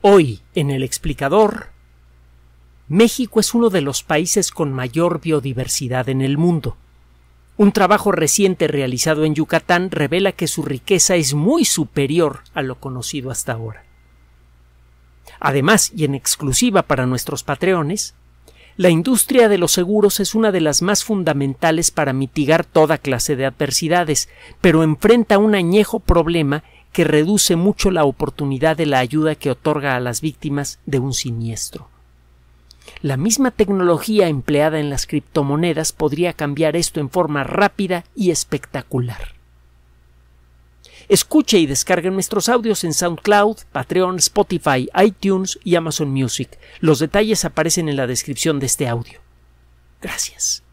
Hoy, en el explicador, México es uno de los países con mayor biodiversidad en el mundo. Un trabajo reciente realizado en Yucatán revela que su riqueza es muy superior a lo conocido hasta ahora. Además, y en exclusiva para nuestros patreones, la industria de los seguros es una de las más fundamentales para mitigar toda clase de adversidades, pero enfrenta un añejo problema que reduce mucho la oportunidad de la ayuda que otorga a las víctimas de un siniestro. La misma tecnología empleada en las criptomonedas podría cambiar esto en forma rápida y espectacular. Escuche y descargue nuestros audios en SoundCloud, Patreon, Spotify, iTunes y Amazon Music. Los detalles aparecen en la descripción de este audio. Gracias.